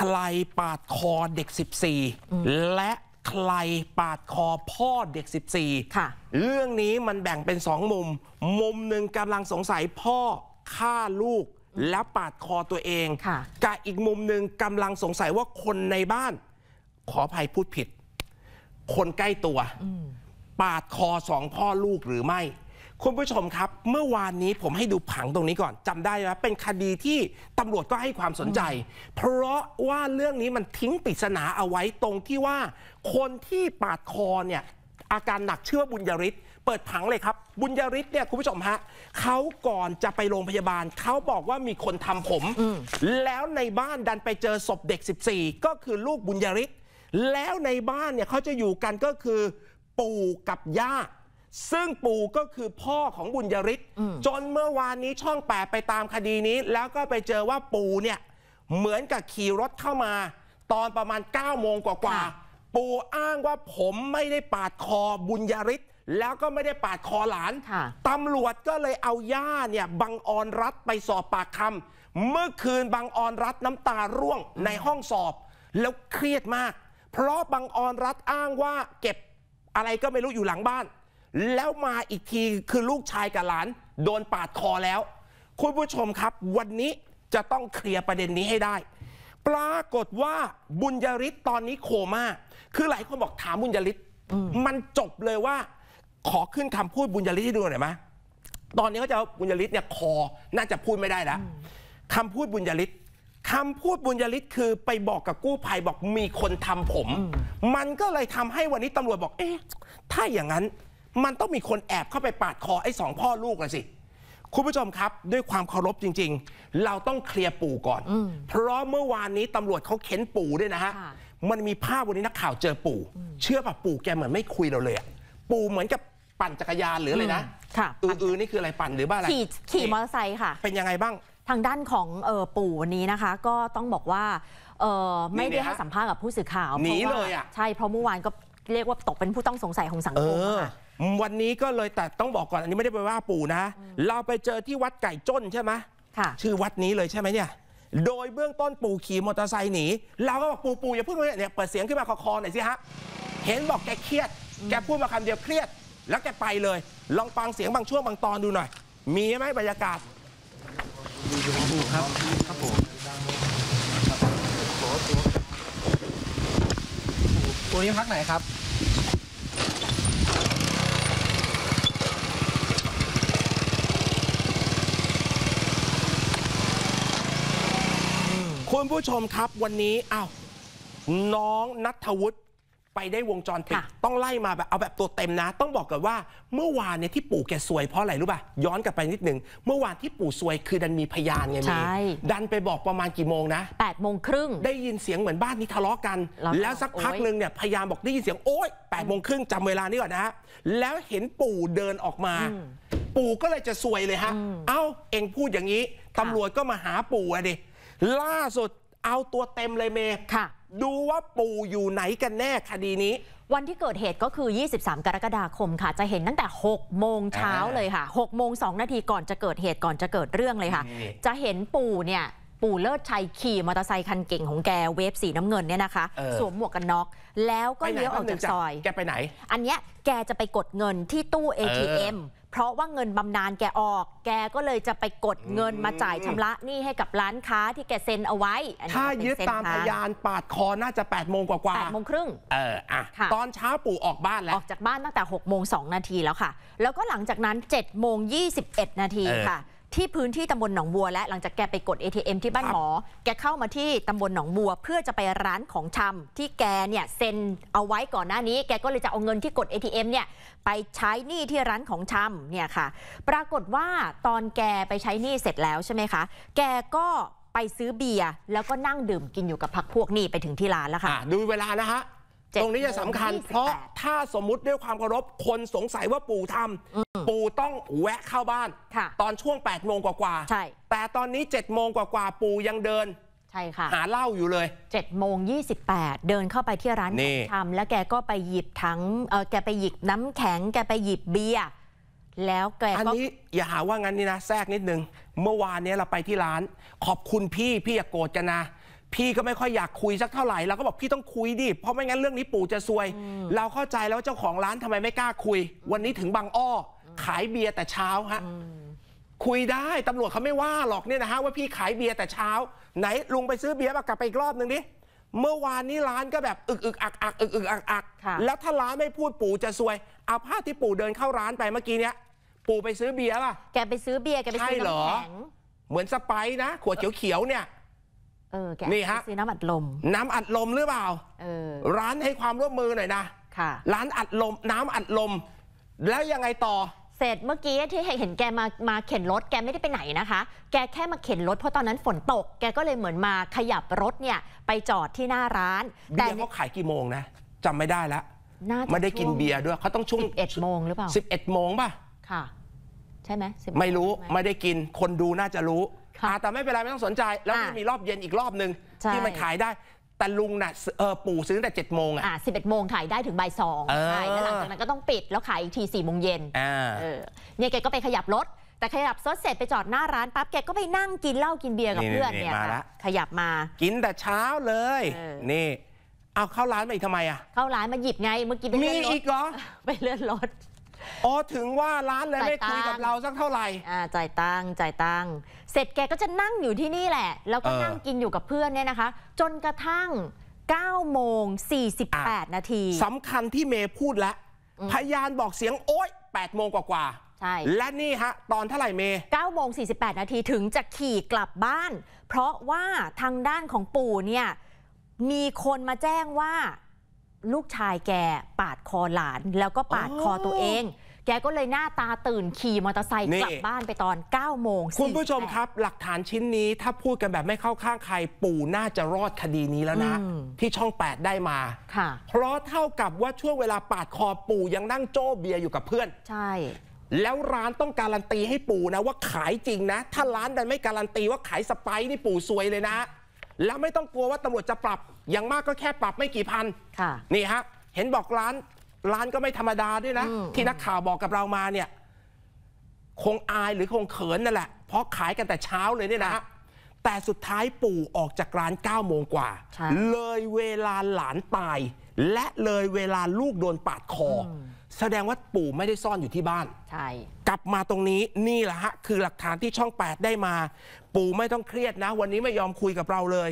ใครปาดคอเด็ก 14 และใครปาดคอพ่อเด็ก 14 ค่ะ เรื่องนี้มันแบ่งเป็นสองมุม มุมหนึ่งกำลังสงสัยพ่อฆ่าลูกแล้วปาดคอตัวเองกับอีกมุมหนึ่งกำลังสงสัยว่าคนในบ้าน ขออภัยพูดผิด คนใกล้ตัว ปาดคอสองพ่อลูกหรือไม่คุณผู้ชมครับ เมื่อวานนี้ผมให้ดูผังตรงนี้ก่อน จำได้นะเป็นคดีที่ตำรวจก็ให้ความสนใจ เพราะว่าเรื่องนี้มันทิ้งปริศนาเอาไว้ตรงที่ว่าคนที่ปาดคอเนี่ยอาการหนักเชื่อบุญยริศเปิดผังเลยครับบุญยริศเนี่ย คุณผู้ชมฮะเขาก่อนจะไปโรงพยาบาล เขาบอกว่ามีคนทำผมมแล้วในบ้านดันไปเจอศพเด็ก 14 ก็คือลูกบุญยริศแล้วในบ้านเนี่ยเขาจะอยู่กันก็คือปู่กับย่าซึ่งปู่ก็คือพ่อของบุญยริศจนเมื่อวานนี้ช่องแปไปตามคดีนี้ แล้วก็ไปเจอว่าปู่เนี่ยเหมือนกับขี่รถเข้ามา ตอนประมาณ9ก้าโมงกว่าๆปู่อ้างว่าผมไม่ได้ปาดคอบุญยริศแล้วก็ไม่ได้ปาดคอหลานตำรวจก็เลยเอาย่าเนี่ยบังออนรัฐไปสอบปากคำเมื่อคืนบังออนรัฐน้ำตาร่วงในห้องสอบ แล้วเครียดมาก เพราะบังออนรัฐอ้างว่าเก็บอะไรก็ไม่รู้อยู่หลังบ้านแล้วมาอีกทีคือลูกชายกับหลานโดนปาดคอแล้ว คุณผู้ชมครับวันนี้จะต้องเคลียร์ประเด็นนี้ให้ได้ ปรากฏว่าบุญยริศตอนนี้โคมา่าคือหลายคนบอกถามบุญยริศมันจบเลยว่า ขอขึ้นคำพูดบุญยริศให้ดูหน่อยไหมตอนนี้เขาจะบุญยริศเนี่ยคอน่าจะพูดไม่ได้แล้วคำพูดบุญยริศคำพูดบุญยริศคือไปบอกกับกู้ภัยบอกมีคนทำผม มันก็เลยทำให้วันนี้ตำรวจบอกเอ๊ะถ้าอย่างนั้นมันต้องมีคนแอบเข้าไปปาดคอไอ้สองพ่อลูกละสิ คุณผู้ชมครับด้วยความเคารพจริง ๆ เราต้องเคลียร์ปู่ก่อนอเพราะเมื่อวานนี้ตำรวจเขาเข็นปู่ด้วยนะฮะมันมีภาพวันนี้นักข่าวเจอปู่ เชื่อป่ะปู่แกเหมือนไม่คุยเราเลยปู่เหมือนกับปั่นจักรยานหรืออะไรนะ ค่ะอือๆนี่คืออะไรปั่นหรือบ้าอะไรขี่มอเตอร์ไซค์ค่ะ เป็นยังไงบ้างทางด้านของเออปู่วันนี้นะคะ ก็ต้องบอกว่าไม่ได้ให้สัมภาษณ์กับผู้สื่อข่าวเพราะว่าใช่เพราะเมื่อวานก็เรียกว่าตกเป็นผู้ต้องสงสัยของสังคมค่ะวันนี้ก็เลยแต่ต้องบอกก่อนอันนี้ไม่ได้ไปว่าปู่นะ เราไปเจอที่วัดไก่จ้นใช่ไหมชื่อวัดนี้เลยใช่ไหมเนี่ย โดยเบื้องต้นปู่ขี่มอเตอร์ไซค์หนีเราก็บอกปู่ปู่อย่าพูดเลยเนี่ยเปิดเสียงขึ้นมาคอคอหน่อยสิฮะเห็นบอกแกเครียด แกพูดมาคำเดียวเครียด แล้วแกไปเลย ลองฟังเสียงบางช่วงบางตอนดูหน่อย มีไหมบรรยากาศครับครับผมตัวนี้พักไหนครับคุณผู้ชมครับวันนี้อา้าวน้องนัทวุฒิไปได้วงจรปิดต้องไล่มาแบบเอาแบบตัวเต็มนะ ต้องบอกกันว่า เมื่อวานเนี่ยที่ปู่แกซวยเพราะอะไรรู้ป่ะย้อนกลับไปนิดนึง เมื่อวานที่ปู่ซวยคือดันมีพยานไงมีดันไปบอกประมาณกี่โมงนะ8ปดโมงครึ่งได้ยินเสียงเหมือนบ้านนี้ทะเลาะกัน แล้วสักพักหนึ่งเนี่ยพยานบอกได้ยินเสียงโอ๊ย8ปดโมงครึ่งจำเวลานี่ก่อนนะฮะแล้วเห็นปู่เดินออกมา ปู่ก็เลยจะซวยเลยฮะเอ้าเอ็งพูดอย่างนี้ตำรวจก็มาหาปู่อะดิล่าสุดเอาตัวเต็มเลยเมย์ค่ะ ดูว่าปู่อยู่ไหนกันแน่คดีนี้ วันที่เกิดเหตุก็คือ 23 กรกฎาคมค่ะ จะเห็นตั้งแต่ 6 โมงเช้าเลยค่ะ 6 โมง 2 นาทีก่อนจะเกิดเหตุก่อนจะเกิดเรื่องเลยค่ะ จะเห็นปู่เนี่ย ปู่เลิศชัยขี่มอเตอร์ไซคันเก่งของแกเวฟสีน้ำเงินเนี่ยนะคะ สวมหมวกกันน็อก แล้วก็เลี้ยวออกจากซอย แกไปไหน อันเนี้ยแกจะไปกดเงินที่ตู้ ATM เเพราะว่าเงินบำนาญแกออก แกก็เลยจะไปกดเงินมาจ่ายชำระหนี้ให้กับร้านค้าที่แกเซ็นเอาไว้นนถ้ายึดตามพยานปาดคอน่าจะ8ปดโมงกว่ากว่าแปดโมงครึ่ง เอออ่ะ ตอนเช้าปู่ออกบ้านแล้ว ออกจากบ้านตั้งแต่6กโมงสนาทีแล้วค่ะ แล้วก็หลังจากนั้น7จ็ดโมงยีนาทีเอค่ะที่พื้นที่ตำบลหนองบัวและหลังจากแกไปกด ATM ที่บ้านหมอ แกเข้ามาที่ตำบลหนองบัว เพื่อจะไปร้านของชำ ที่แกเนี่ยเซ็นเอาไว้ก่อนหน้านี้ แกก็เลยจะเอาเงินที่กด ATM เนี่ยไปใช้ หนี้ที่ร้านของชำเนี่ยค่ะ ปรากฏว่าตอนแกไปใช้หนี้เสร็จแล้วใช่ไหมคะ แกก็ไปซื้อเบียร์แล้วก็นั่งดื่มกินอยู่กับพักพวกนี่ไปถึงที่ร้านแล้วค่ะดูเวลานะฮะตรงนี้จะสำคัญ เพราะถ้าสมมุติด้วยความเคารพคนสงสัยว่าปู่ทำ ปู่ต้องแวะเข้าบ้านตอนช่วง8ปดโมงกว่าๆใช่แต่ตอนนี้7จ็ดโมงกว่า ๆ ปู่ยังเดิน ใช่ค่ะ หาเหล้าอยู่เลย7จ็ดโมงยีเดินเข้าไปที่ร้านชำแล้วแกก็ไปหยิบถังเออแกไปหยิบน้ำแข็ง แกไปหยิบเบียร์แล้วแกก็อันนี้อย่าหาว่างั้นนี่นะแทรกนิดนึง เมื่อวานนี้เราไปที่ร้าน ขอบคุณพี่พี่อย่าโกรธกันนะพี่ก็ไม่ค่อยอยากคุยสักเท่าไหร่เราก็บอกพี่ต้องคุยดิ เพราะไม่งั้นเรื่องนี้ปู่จะซวย เราเข้าใจแล้วว่าเจ้าของร้านทำไมไม่กล้าคุย วันนี้ถึงบางอ้อขายเบียร์แต่เช้าฮะคุยได้ตำรวจเขาไม่ว่าหรอกเนี่ยนะฮะว่าพี่ขายเบียร์แต่เช้า ไหนลุงไปซื้อเบียร์มากลับไปอีกรอบหนึ่งดิเมื่อวานนี้ร้านก็แบบอึกอึกอักอักอึกอึกอักอักแล้วถ้าร้านไม่พูดปู่จะซวยเอาภาพที่ปู่เดินเข้าร้านไปเมื่อกี้เนี้ยปู่ไปซื้อเบียร์ป่ะ แกไปซื้อเบียร์แกไปซื้อน้ำแข็งเหมือนสไปนะขวดเขียวๆเนี่ยเออแกนี่ฮะซื้อน้ำอัดลม น้ำอัดลมหรือเปล่าเออร้านให้ความร่วมมือหน่อยนะค่ะ ร้านอัดลมน้ำอัดลม แล้วยังไงต่อ เสร็จเมื่อกี้ที่เห็นแกมามาเข็นรถ แกไม่ได้ไปไหนนะคะแกแค่มาเข็นรถเพราะตอนนั้นฝนตก แกก็เลยเหมือนมาขยับรถเนี่ย ไปจอดที่หน้าร้านแต่เขาขายกี่โมงนะจำไม่ได้ละไม่ได้กินเบียร์ด้วยเขาต้องช่วง11โมงหรือเปล่า11โมงป่ะค่ะ ใช่ไหมไม่รู้ ไม่ได้กิน คนดูน่าจะรู้แต่ไม่เป็นไรไม่ต้องสนใจ แล้วมีรอบเย็นอีกรอบหนึ่งที่มันขายได้แต่ลุงน่ะเออปู่ซื้อตั้งแต่เจ็ดโมงอ่ะสิบเอ็ดโมงขายได้ถึงบ่ายสองใช่แล้วหลังจากนั้นก็ต้องปิดแล้วขายอีกทีสี่โมงเย็นเนี่ยแกก็ไปขยับรถ แต่ขยับรถเสร็จไปจอดหน้าร้าน ปั๊บแกก็ไปนั่งกินเหล้ากินเบียร์กับเพื่อนเนี่ยขยับมา กินแต่เช้าเลย นี่เอาเข้าร้านมาอีกทำไมอ่ะเข้าร้านมาหยิบไงเมื่อกี้ไปเลื่อนรถมีอีกเหรอไปเลื่อนรถอ๋อถึงว่าร้านเลยไม่คุยกับเรา สักเท่าไหร่อ่าจ่ายตังค์จ่ายตังค์เสร็จแกก็จะนั่งอยู่ที่นี่แหละ แล้วก็นั่งกินอยู่กับเพื่อนเนี่ยนะคะ จนกระทั่ง 9 โมง 48 นาที สำคัญที่เมย์พูดแล้ว พยานบอกเสียงโอ๊ย 8 โมงกว่าใช่ และนี่ฮะตอนเท่าไหร่เมย์9โมง 48 นาทีถึงจะขี่กลับบ้าน เพราะว่าทางด้านของปู่เนี่ยมีคนมาแจ้งว่าลูกชายแกปาดคอหลาน แล้วก็ปาดคอตัวเอง แกก็เลยหน้าตาตื่นขี่มอเตอร์ไซค์กลับบ้านไปตอน9โมงคุณผู้ชมครับหลักฐานชิ้นนี้ถ้าพูดกันแบบไม่เข้าข้างใครปู่น่าจะรอดคดีนี้แล้วนะ ที่ช่อง 8 ได้มาค่ะเพราะเท่ากับว่าช่วงเวลาปาดคอปู่ยังนั่งโจ้เบียร์อยู่กับเพื่อน ใช่ แล้วร้านต้องการันตีให้ปู่นะว่าขายจริงนะ ถ้าร้านดันไม่การันตีว่าขายสไปนี่ปู่ซวยเลยนะแล้วไม่ต้องกลัวว่าตำรวจจะปรับอย่างมากก็แค่ปรับไม่กี่พันค่ะ นี่ฮะเห็นบอกร้าน ร้านก็ไม่ธรรมดาด้วยนะ ที่นักข่าวบอกกับเรามาเนี่ย คงอายหรือคงเขินนั่นแหละ เพราะขายกันแต่เช้าเลยเนี่ยนะแต่สุดท้ายปู่ออกจากร้าน9โมงกว่าเลยเวลาหลานตายและเลยเวลาลูกโดนปาดคอแสดงว่าปู่ไม่ได้ซ่อนอยู่ที่บ้านใช่กลับมาตรงนี้นี่แหละฮะคือหลักฐานที่ช่อง8ได้มาปู่ไม่ต้องเครียดนะวันนี้ไม่ยอมคุยกับเราเลย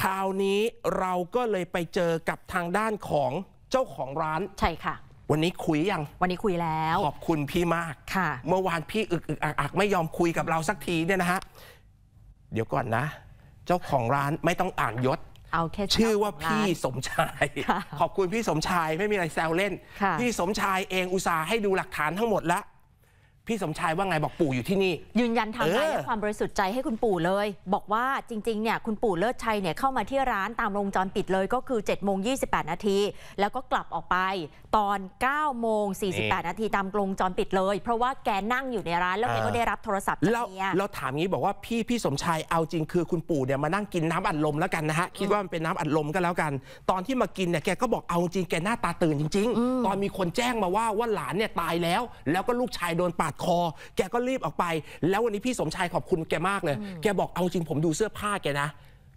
คราวนี้เราก็เลยไปเจอกับทางด้านของเจ้าของร้านใช่ค่ะ วันนี้คุยยังวันนี้คุยแล้ว ขอบคุณพี่มากค่ะ เมื่อวานพี่อึกอึกอักไม่ยอมคุยกับเราสักทีเนี่ยนะฮะเดี๋ยวก่อนนะ เจ้าของร้านไม่ต้องอ่านยศเอาแค่ชื่อว่าพี่สมชาย ขอบคุณพี่สมชายไม่มีอะไรแซวเล่นพี่สมชายเองอุตส่าห์ให้ดูหลักฐานทั้งหมดแล้วพี่สมชายว่าไงบอกปู่อยู่ที่นี่ ยืนยันทางใจความบริสุทธิ์ใจให้คุณปู่เลย บอกว่าจริงๆเนี่ยคุณปู่เลิศชัยเนี่ยเข้ามาที่ร้านตามวงจรปิดเลยก็คือ7จ็ดโมงยีนาที แล้วก็กลับออกไป ตอน9ก้าโมงสีนาทีตามวงจรปิดเลย เพราะว่าแกนั่งอยู่ในร้านแล้วแกก็ได้รับโทรศัพท์จากเมียเราถามงี้บอกว่าพี่พี่สมชายเอาจริงคือคุณปู่เนี่ยมานั่งกินน้ำอัดลมแล้วกันนะฮะคิดว่ามันเป็นน้ำอัดลมก็แล้วกัน ตอนที่มากินเนี่ยแกก็บอกเอาจริงแกหน้าตาตื่นจริง ๆ ตอนมีคนแจ้งมาว่าว่าหลานเนี่ยตายแล้ว แล้วก็ลูกชายโดนปาดคอแกก็รีบออกไป แล้ววันนี้พี่สมชายขอบคุณแกมากเลยแกบอกเอาจริงผมดูเสื้อผ้าแกนะ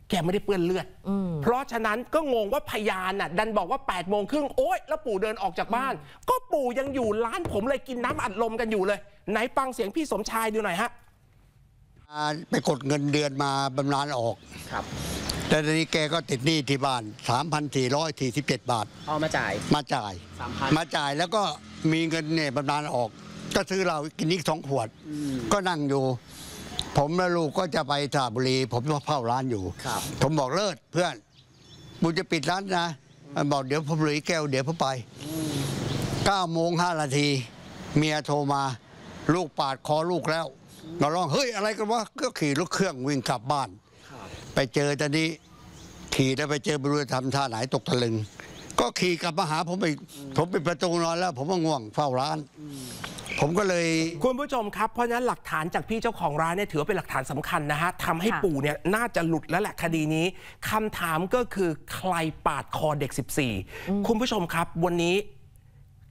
แกไม่ได้เปื้อนเลือดเพราะฉะนั้นก็งงว่าพยานน่ะ ดันบอกว่า8ปดโมงครึ่งโอ๊ยแล้วปู่เดินออกจากบ้าน ก็ปู่ยังอยู่ร้านผมเลยกินน้ำอัดลมกันอยู่เลยไหนฟังเสียงพี่สมชายดูหน่อยฮะไปกดเงินเดือนมาบำนาญออกครับ แต่ตอนนี้แกก็ติดหนี้ที่บ้าน3,447 บาท เอามาจ่ายมาจ่ายสามพันมาจ่ายแล้วก็มีเงินเนี่ยบำนาญออกก็ซื้อเรากินอีกสองขวดก็นั่งอยู่ ผมและลูกก็จะไปสระบุรีผมก็เฝ้าร้านอยู่ ผมบอกเลิศเพื่อนบุญจะปิดร้านนะ บอกเดี๋ยวผมหลือแก้วเดี๋ยวผมไปเก้าโมงห้านาทีเมียโทรมาลูกปาดคอลูกแล้วเราลองเฮ้ย อะไรกันวะก็ขี่รถเครื่องวิ่งกลับบ้าน ไปเจอตอนนี้ ขี่แล้วไปเจอบริวทำท่าไหนตกตะลึง ก็ขี่กลับมาหา ผมอีกผมเปประตูนอนแล้ว ผมก็ง่วงเฝ้าร้านผมก็เลย คุณผู้ชมครับเพราะนั้นหลักฐานจากพี่เจ้าของร้านเนี่ยถือเป็นหลักฐานสำคัญนะฮะทำให้ปู่เนี่ยน่าจะหลุดแล้วแหละคดีนี้ คำถามก็คือใครปาดคอเด็ก 14 คุณผู้ชมครับวันนี้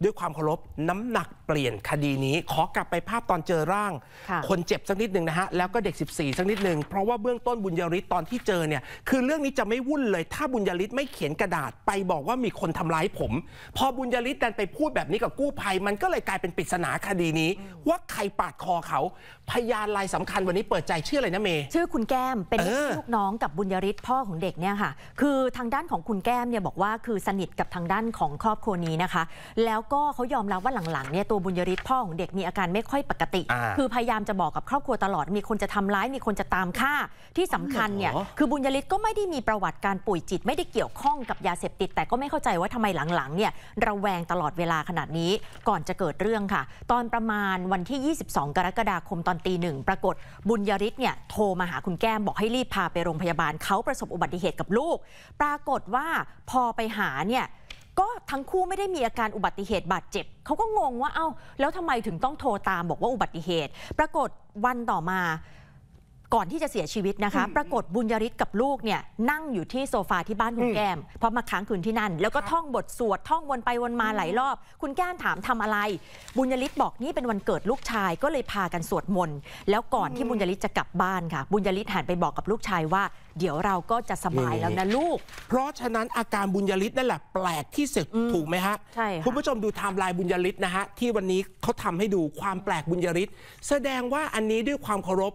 ด้วยความเคารพน้ำหนักเปลี่ยนคดีนี้ ขอกลับไปภาพตอนเจอร่าง คนเจ็บสักนิดหนึ่งนะฮะ แล้วก็เด็ก 14 สักนิดหนึ่งเพราะว่าเบื้องต้นบุญยริศตอนที่เจอเนี่ยคือเรื่องนี้จะไม่วุ่นเลยถ้าบุญยริศไม่เขียนกระดาษไปบอกว่ามีคนทำร้ายผม พอบุญยริศดันไปพูดแบบนี้กับกู้ภัย มันก็เลยกลายเป็นปริศนาคดีนี้ ว่าใครปาดคอเขา พยานรายสำคัญวันนี้เปิดใจชื่ออะไรนะเมย์ชื่อคุณแก้มเป็นลูกน้องกับบุญยริศพ่อของเด็กเนี่ยค่ะ คือทางด้านของคุณแก้มเนี่ยบอกว่าคือสนิทกับทางด้านของครอบครัวนี้นะคะแล้วกก็เขายอมรับว่าหลังๆเนี่ยตัวบุญยริศพ่อของเด็กมีอาการไม่ค่อยปกติ คือพยายามจะบอกกับครอบครัวตลอดมีคนจะทำร้ายมีคนจะตามฆ่า ที่สำคัญเนี่ยคือบุญยริศก็ไม่ได้มีประวัติการป่วยจิตไม่ได้เกี่ยวข้องกับยาเสพติด แต่ก็ไม่เข้าใจว่าทำไมหลังๆเนี่ยระแวงตลอดเวลาขนาดนี้ ก่อนจะเกิดเรื่องค่ะ ตอนประมาณวันที่ 22 กรกฎาคมตอนตีหนึ่งปรากฏบุญยริศเนี่ยโทรมาหาคุณแก้มบอกให้รีบพาไปโรงพยาบาลเขาประสบอุบัติเหตุกับลูก ปรากฏว่าพอไปหาเนี่ยก็ทั้งคู่ไม่ได้มีอาการอุบัติเหตุบาดเจ็บเขาก็งงว่าเอา้า แล้วทำไมถึงต้องโทรตามบอกว่าอุบัติเหตุ ปรากฏวันต่อมาก่อนที่จะเสียชีวิตนะคะ ปรากฏบุญยริศกับลูกเนี่ยนั่งอยู่ที่โซฟาที่บ้านคุณแก้มเพราะมาค้างคืนที่นั่น แล้วก็ท่องบทสวดท่องวนไปวนมาหลายรอบ คุณแก้มถามทำอะไร บุญยริศบอกนี่เป็นวันเกิดลูกชาย ก็เลยพากันสวดมนต์แล้วก่อนที่บุญยริศจะกลับบ้านค่ะ บุญยริศหันไปบอกกับลูกชายว่า เดี๋ยวเราก็จะสบายแล้วนะลูก เพราะฉะนั้นอาการบุญยริศนั่นแหละแปลกที่สุดถูกไหมฮะใช่คุณผู้ชมดูไทม์ไลน์บุญยริศนะฮะที่วันนี้เขาทำให้ดูความแปลกบุญยริศแสดงว่าอันนี้ด้วยความเคารพ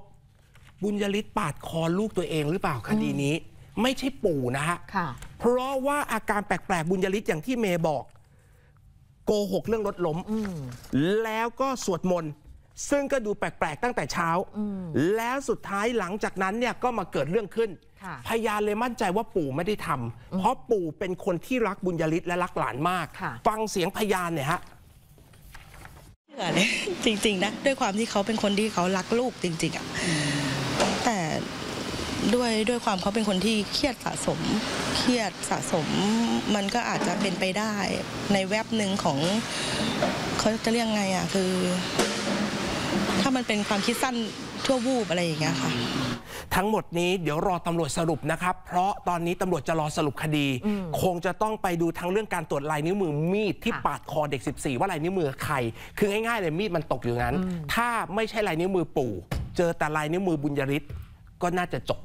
บุญยลิศปาดคอลูกตัวเองหรือเปล่าคดีนี้ ไม่ใช่ปู่นะฮะเพราะว่าอาการแปลกๆ บุญยลิศอย่างที่เมย์บอก โกหกเรื่องรถล้มแล้วก็สวดมนต์ซึ่งก็ดูแปลกๆ ตั้งแต่เช้า แล้วสุดท้ายหลังจากนั้นเนี่ยก็มาเกิดเรื่องขึ้น พยานเลยมั่นใจว่าปู่ไม่ได้ทำเพราะปู่เป็นคนที่รักบุญยลิศและรักหลานมากฟังเสียงพยานเนี่ยฮะจริงๆนะด้วยความที่เขาเป็นคนที่เขารักลูกจริง ๆอ่ะด้วยด้วยความเขาเป็นคนที่เครียดสะสมเครียดสะสม มันก็อาจจะเป็นไปได้ในแวบหนึ่งของ เขาจะเรียกไงอ่ะคือ ถ้ามันเป็นความคิดสั้นทั่ววูบอะไรอย่างเงี้ยค่ะทั้งหมดนี้เดี๋ยวรอตำรวจสรุปนะครับ เพราะตอนนี้ตำรวจจะรอสรุปคดีคงจะต้องไปดูทั้งเรื่องการตรวจลายนิ้วมือมีดที่ปาดคอเด็ก14ว่าลายนิ้วมือใคร คือง่ายๆเลยมีดมันตกอยู่งั้น ถ้าไม่ใช่ลายนิ้วมือปู่ เจอแต่ลายนิ้วมือบุญยริศก็น่าจะจบ